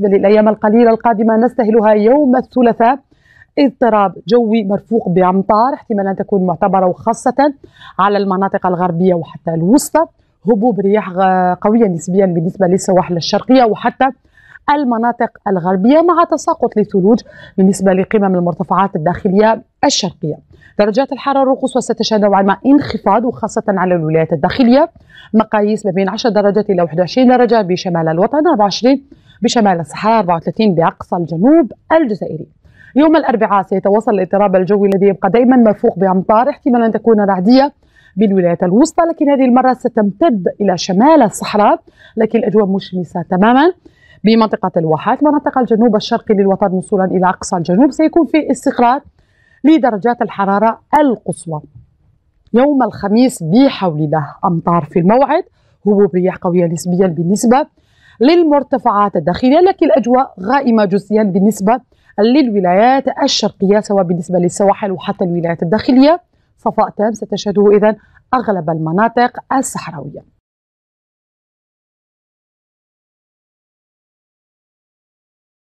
بالنسبة للأيام القليلة القادمة نستهلها يوم الثلاثاء اضطراب جوي مرفوق بأمطار احتمال أن تكون معتبرة وخاصة على المناطق الغربية وحتى الوسطى هبوب رياح قوية نسبيا بالنسبة للسواحل الشرقية وحتى المناطق الغربية مع تساقط للثلوج بالنسبة لقمم المرتفعات الداخلية الشرقية درجات الحرارة القصوى ستشهد نوعا ما انخفاض وخاصة على الولايات الداخلية مقاييس ما بين 10 درجات إلى 21 درجة بشمال الوطن 24 بشمال الصحراء 34 بأقصى الجنوب الجزائري يوم الأربعاء سيتواصل الاضطراب الجوي الذي يبقى دائما مرفوق بأمطار احتمال أن تكون رعدية بالولايات الوسطى لكن هذه المرة ستمتد إلى شمال الصحراء لكن الأجواء مشمسة تماما بمنطقة الواحات مناطق الجنوب الشرقي للوطن وصولا إلى أقصى الجنوب سيكون في استقرار لدرجات الحرارة القصوى يوم الخميس بحول الله أمطار في الموعد هبوب رياح قوية نسبيا بالنسبة للمرتفعات الداخلية لكن الأجواء غائمة جزئيا بالنسبة للولايات الشرقية سواء بالنسبة للسواحل وحتى الولايات الداخلية صفاء تام ستشهده إذا أغلب المناطق الصحراوية